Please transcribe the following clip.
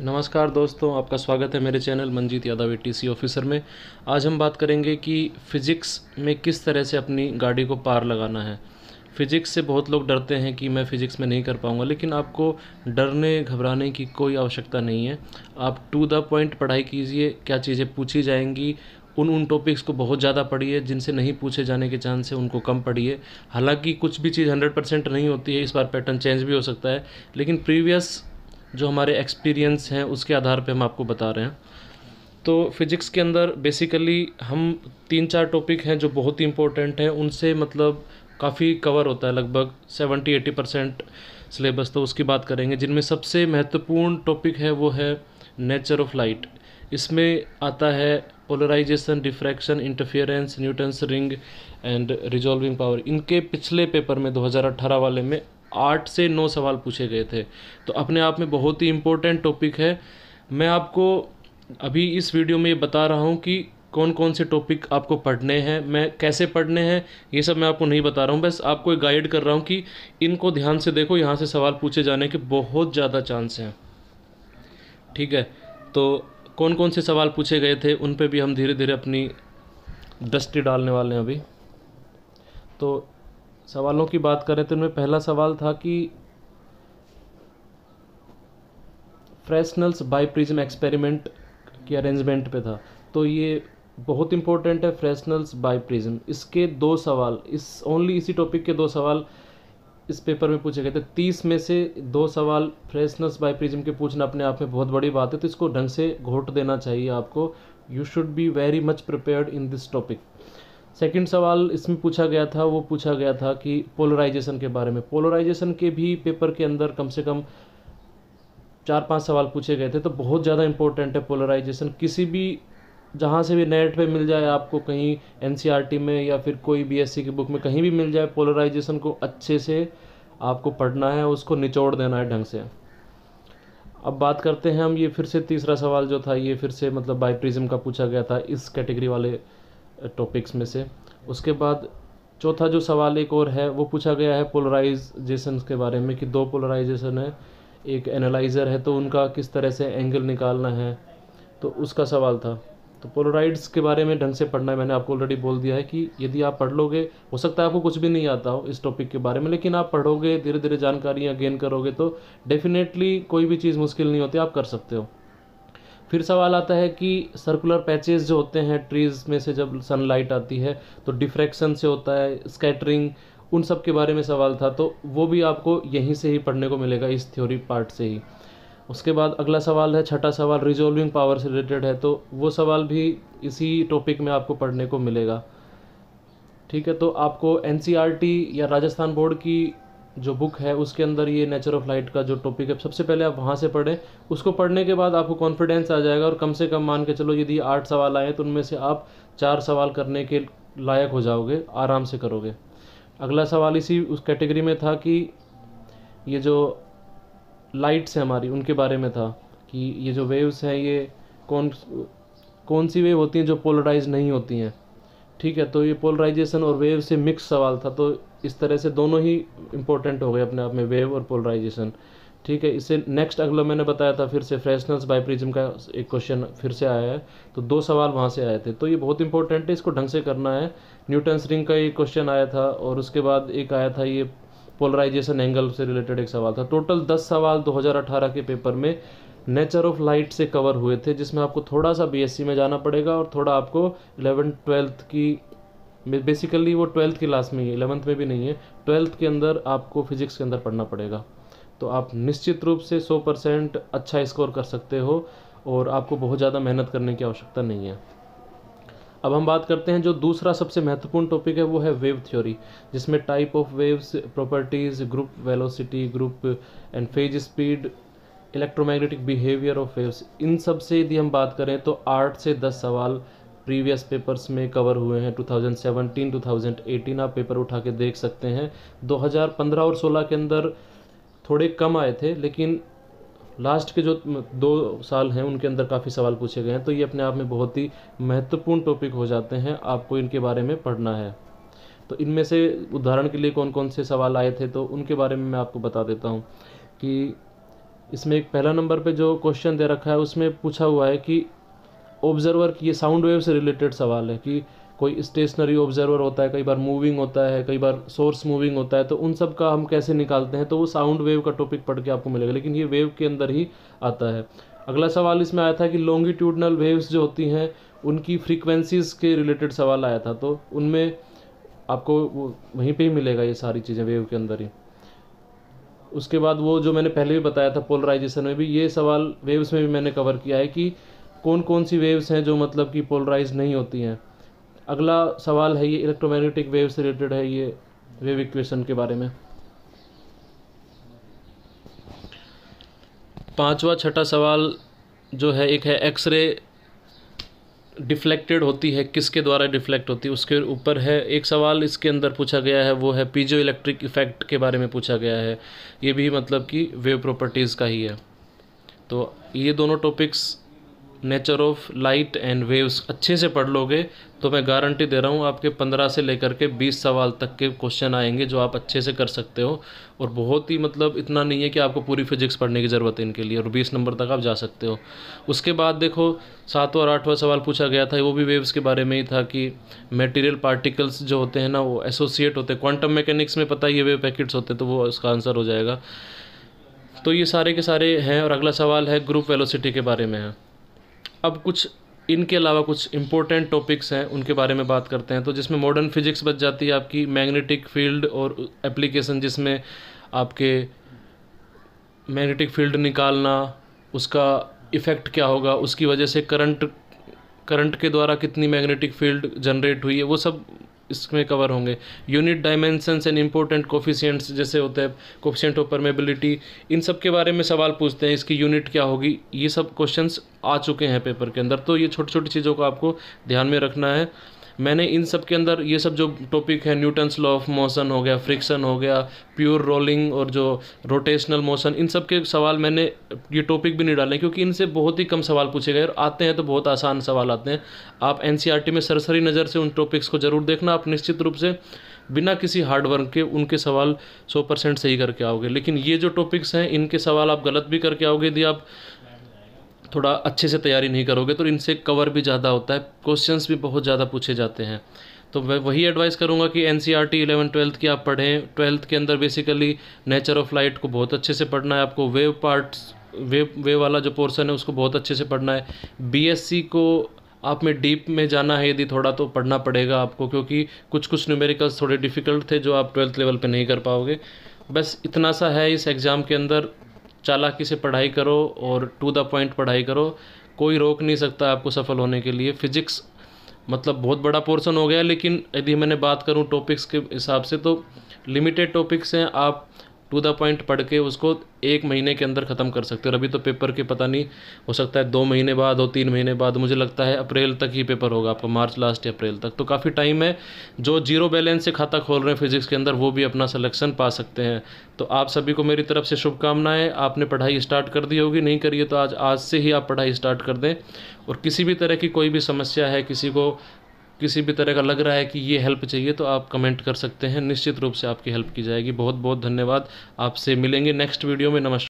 नमस्कार दोस्तों आपका स्वागत है मेरे channel Manjeet Yadav T officer में आज हम बात करेंगे कि फ़िज़िक्स में किस तरह से अपनी गाड़ी को पार लगाना है फ़िज़िक्स से बहुत लोग डरते हैं कि मैं फ़िज़िक्स में नहीं कर पाऊँगा लेकिन आपको डरने घबराने की कोई आवश्यकता नहीं है आप टू द पॉइंट पढ़ाई कीजिए क्या चीज़ें पूछी जाएंगी उन उन टॉपिक्स को बहुत ज़्यादा पढ़िए जिनसे नहीं पूछे जाने के चांस है उनको कम पढ़िए हालांकि कुछ भी चीज़ 100 परसेंट नहीं होती है इस बार पैटर्न चेंज भी हो सकता है लेकिन प्रीवियस जो हमारे एक्सपीरियंस हैं उसके आधार पे हम आपको बता रहे हैं तो फिज़िक्स के अंदर बेसिकली हम तीन चार टॉपिक हैं जो बहुत ही इंपॉर्टेंट हैं उनसे मतलब काफ़ी कवर होता है लगभग सेवेंटी एटी परसेंट सिलेबस तो उसकी बात करेंगे जिनमें सबसे महत्वपूर्ण टॉपिक है वो है नेचर ऑफ लाइट इसमें आता है polarisation diffraction interference Newton's ring and resolving power इनके पिछले पेपर में 2018 वाले में आठ से नौ सवाल पूछे गए थे तो अपने आप में बहुत ही इम्पोर्टेंट टॉपिक है मैं आपको अभी इस वीडियो में ये बता रहा हूँ कि कौन कौन से टॉपिक आपको पढ़ने हैं मैं कैसे पढ़ने हैं ये सब मैं आपको नहीं बता रहा हूँ बस आपको गाइड कर रहा हूँ कि इनको ध्यान से देखो यहाँ से सवाल पूछे जाने के बहुत ज़्यादा चांस हैं ठीक है तो कौन कौन से सवाल पूछे गए थे उन पर भी हम धीरे धीरे अपनी दृष्टि डालने वाले हैं अभी तो सवालों की बात करें तो इनमें पहला सवाल था कि फ्रेशनल्स बाई प्रिज्म एक्सपेरिमेंट के अरेंजमेंट पे था तो ये बहुत इंपॉर्टेंट है फ्रेशनल्स बाई प्रिज्म इसके दो सवाल इस ओनली इसी टॉपिक के दो सवाल इस पेपर में पूछे गए थे तीस में से दो सवाल फ्रेशनल्स बाई प्रिज्म के पूछना अपने आप में बहुत बड़ी बात है तो इसको ढंग से घोट देना चाहिए आपको you should be very much prepared in this topic second सवाल इसमें पूछा गया था वो पूछा गया था कि पोलराइजेशन के बारे में पोलराइजेशन के भी पेपर के अंदर कम से कम चार पांच सवाल पूछे गए थे तो बहुत ज़्यादा इंपॉर्टेंट है पोलराइजेशन किसी भी जहाँ से भी नेट पे मिल जाए आपको कहीं एन e में या फिर कोई बी की बुक में कहीं भी मिल जाए पोलराइजेशन को अच्छे से आपको पढ़ना है उसको निचोड़ देना है ढंग से अब बात करते हैं हम ये फिर से तीसरा सवाल जो था ये फिर से मतलब बाई प्रिज्म का पूछा गया था इस कैटेगरी वाले टॉपिक्स में से उसके बाद चौथा जो सवाल एक और है वो पूछा गया है पोलराइजेशन के बारे में कि दो पोलराइजेशन है एक एनालाइज़र है तो उनका किस तरह से एंगल निकालना है तो उसका सवाल था तो पोलराइड्स के बारे में ढंग से पढ़ना है मैंने आपको ऑलरेडी बोल दिया है कि यदि आप पढ़ लोगे हो सकता है आपको कुछ भी नहीं आता हो इस टॉपिक के बारे में लेकिन आप पढ़ोगे धीरे धीरे जानकारियाँ गेन करोगे तो डेफिनेटली कोई भी चीज़ मुश्किल नहीं होती आप कर सकते हो फिर सवाल आता है कि सर्कुलर पैचेज जो होते हैं ट्रीज़ में से जब सनलाइट आती है तो डिफ्रैक्शन से होता है स्कैटरिंग उन सब के बारे में सवाल था तो वो भी आपको यहीं से ही पढ़ने को मिलेगा इस थ्योरी पार्ट से ही उसके बाद अगला सवाल है छठा सवाल रिजोल्विंग पावर से रिलेटेड है तो वो सवाल भी इसी टॉपिक में आपको पढ़ने को मिलेगा ठीक है तो आपको एन e या राजस्थान बोर्ड की जो बुक है उसके अंदर ये नेचर ऑफ लाइट का जो टॉपिक है सबसे पहले आप वहाँ से पढ़ें उसको पढ़ने के बाद आपको कॉन्फिडेंस आ जाएगा और कम से कम मान के चलो यदि आठ सवाल आए तो उनमें से आप चार सवाल करने के लायक हो जाओगे आराम से करोगे अगला सवाल इसी उस कैटेगरी में था कि ये जो लाइट्स हैं हमारी उनके बारे में था कि ये जो वेव्स हैं ये कौन कौन सी वेव होती हैं जो पोलराइज नहीं होती हैं ठीक है तो ये पोलराइजेशन और वेव से मिक्स सवाल था तो इस तरह से दोनों ही इम्पोर्टेंट हो गए अपने आप में वेव और पोलराइजेशन ठीक है इसे नेक्स्ट अगला मैंने बताया था फिर से फ्रेशनल्स बाइप्रिज्म का एक क्वेश्चन फिर से आया है तो दो सवाल वहाँ से आए थे तो ये बहुत इंपॉर्टेंट है इसको ढंग से करना है न्यूटन रिंग का एक क्वेश्चन आया था और उसके बाद एक आया था ये पोलराइजेशन एंगल से रिलेटेड एक सवाल था टोटल दस सवाल दो के पेपर में नेचर ऑफ लाइट से कवर हुए थे जिसमें आपको थोड़ा सा बीएससी में जाना पड़ेगा और थोड़ा आपको इलेवेंथ ट्वेल्थ की बेसिकली वो ट्वेल्थ की क्लास में ही इलेवंथ में भी नहीं है ट्वेल्थ के अंदर आपको फिजिक्स के अंदर पढ़ना पड़ेगा तो आप निश्चित रूप से सौ परसेंट अच्छा स्कोर कर सकते हो और आपको बहुत ज़्यादा मेहनत करने की आवश्यकता नहीं है अब हम बात करते हैं जो दूसरा सबसे महत्वपूर्ण टॉपिक है वो है वेव थ्योरी जिसमें type of waves properties group velocity group and phase speed electromagnetic behaviour of waves इन सब से यदि हम बात करें तो आठ से दस सवाल प्रीवियस पेपर्स में कवर हुए हैं 2017, 2018 आप पेपर उठा के देख सकते हैं 2015 और 16 के अंदर थोड़े कम आए थे लेकिन लास्ट के जो दो साल हैं उनके अंदर काफ़ी सवाल पूछे गए हैं तो ये अपने आप में बहुत ही महत्वपूर्ण टॉपिक हो जाते हैं आपको इनके बारे में पढ़ना है तो इनमें से उदाहरण के लिए कौन कौन से सवाल आए थे तो उनके बारे में मैं आपको बता देता हूँ कि इसमें एक पहला नंबर पे जो क्वेश्चन दे रखा है उसमें पूछा हुआ है कि ऑब्जर्वर की ये साउंड वेव से रिलेटेड सवाल है कि कोई स्टेशनरी ऑब्जर्वर होता है कई बार मूविंग होता है कई बार सोर्स मूविंग होता है तो उन सब का हम कैसे निकालते हैं तो वो साउंड वेव का टॉपिक पढ़ के आपको मिलेगा लेकिन ये वेव के अंदर ही आता है अगला सवाल इसमें आया था कि लॉन्गिट्यूडनल वेव्स जो होती हैं उनकी फ्रीक्वेंसीज़ के रिलेटेड सवाल आया था तो उनमें आपको वहीं पे ही मिलेगा ये सारी चीज़ें वेव के अंदर ही उसके बाद वो जो मैंने पहले भी बताया था पोलराइजेशन में भी ये सवाल वेव्स में भी मैंने कवर किया है कि कौन कौन सी वेव्स हैं जो मतलब कि पोलराइज नहीं होती हैं अगला सवाल है ये इलेक्ट्रोमैग्नेटिक वेव से रिलेटेड है ये वेव इक्वेशन के बारे में पांचवा छठा सवाल जो है एक है एक्सरे डिफ्लेक्टेड होती है किसके द्वारा डिफ्लेक्ट होती है उसके ऊपर है एक सवाल इसके अंदर पूछा गया है वो है पीजो इलेक्ट्रिक इफेक्ट के बारे में पूछा गया है ये भी मतलब कि वेव प्रॉपर्टीज़ का ही है तो ये दोनों topics nature of light and waves अच्छे से पढ़ लोगे तो मैं गारंटी दे रहा हूँ आपके पंद्रह से लेकर के बीस सवाल तक के क्वेश्चन आएंगे जो आप अच्छे से कर सकते हो और बहुत ही मतलब इतना नहीं है कि आपको पूरी फिजिक्स पढ़ने की ज़रूरत है इनके लिए और बीस नंबर तक आप जा सकते हो उसके बाद देखो सातवां और आठवां सवाल पूछा गया था वो भी वेव्स के बारे में ही था कि मेटीरियल पार्टिकल्स जो होते हैं ना वो एसोसिएट होते हैं क्वांटम मैकेनिक्स में पता ही है वेव पैकेट्स होते हैं तो वो उसका आंसर हो जाएगा तो ये सारे के सारे हैं और अगला सवाल है ग्रुप वेलोसिटी के बारे में है अब कुछ इनके अलावा कुछ इम्पोर्टेंट टॉपिक्स हैं उनके बारे में बात करते हैं तो जिसमें मॉडर्न फिजिक्स बच जाती है आपकी मैग्नेटिक फील्ड और एप्लीकेशन जिसमें आपके मैग्नेटिक फील्ड निकालना उसका इफ़ेक्ट क्या होगा उसकी वजह से करंट करंट के द्वारा कितनी मैग्नेटिक फील्ड जनरेट हुई है वो सब इसमें कवर होंगे unit dimensions and important coefficients जैसे होते हैं कोफिशियंट ऑफ परमेबिलिटी इन सब के बारे में सवाल पूछते हैं इसकी यूनिट क्या होगी ये सब क्वेश्चंस आ चुके हैं पेपर के अंदर तो ये छोटी छोटी चीज़ों को आपको ध्यान में रखना है मैंने इन सब के अंदर ये सब जो टॉपिक है न्यूटन्स लॉ ऑफ मोशन हो गया फ्रिक्शन हो गया प्योर रोलिंग और जो रोटेशनल मोशन इन सब के सवाल मैंने ये टॉपिक भी नहीं डाले क्योंकि इनसे बहुत ही कम सवाल पूछे गए और आते हैं तो बहुत आसान सवाल आते हैं आप एन e में सरसरी नज़र से उन टॉपिक्स को ज़रूर देखना आप निश्चित रूप से बिना किसी हार्ड वर्क के उनके सवाल सौ परसेंट सही करके आओगे लेकिन ये जो टॉपिक्स हैं इनके सवाल आप गलत भी करके आओगे यदि आप थोड़ा अच्छे से तैयारी नहीं करोगे तो इनसे कवर भी ज़्यादा होता है क्वेश्चंस भी बहुत ज़्यादा पूछे जाते हैं तो मैं वही एडवाइस करूँगा कि N C R T eleven twelfth की आप पढ़ें ट्वेल्थ के अंदर बेसिकली नेचर ऑफ लाइट को बहुत अच्छे से पढ़ना है आपको वेव पार्ट्स वेव वेव वाला जो पोर्सन है उसको बहुत अच्छे से पढ़ना है बी एस सी को आप में डीप में जाना है यदि थोड़ा तो पढ़ना पड़ेगा आपको क्योंकि कुछ कुछ न्यूमेरिकल्स थोड़े डिफ़िकल्ट थे जो आप ट्वेल्थ लेवल पे नहीं कर पाओगे बस इतना सा है इस एग्ज़ाम के अंदर चालाकी से पढ़ाई करो और टू द पॉइंट पढ़ाई करो कोई रोक नहीं सकता आपको सफल होने के लिए फिजिक्स मतलब बहुत बड़ा पोर्शन हो गया लेकिन यदि मैंने बात करूँ टॉपिक्स के हिसाब से तो लिमिटेड टॉपिक्स हैं आप टू द पॉइंट पढ़ के उसको एक महीने के अंदर ख़त्म कर सकते हो और अभी तो पेपर के पता नहीं हो सकता है दो महीने बाद हो तीन महीने बाद मुझे लगता है अप्रैल तक ही पेपर होगा आपका मार्च लास्ट या अप्रैल तक तो काफ़ी टाइम है जो जीरो बैलेंस से खाता खोल रहे हैं फिजिक्स के अंदर वो भी अपना सलेक्शन पा सकते हैं तो आप सभी को मेरी तरफ से शुभकामनाएं आपने पढ़ाई स्टार्ट कर दी होगी नहीं करिए तो आज आज से ही आप पढ़ाई स्टार्ट कर दें और किसी भी तरह की कोई भी समस्या है किसी को किसी भी तरह का लग रहा है कि ये हेल्प चाहिए तो आप कमेंट कर सकते हैं निश्चित रूप से आपकी हेल्प की जाएगी बहुत बहुत धन्यवाद आपसे मिलेंगे नेक्स्ट वीडियो में नमस्कार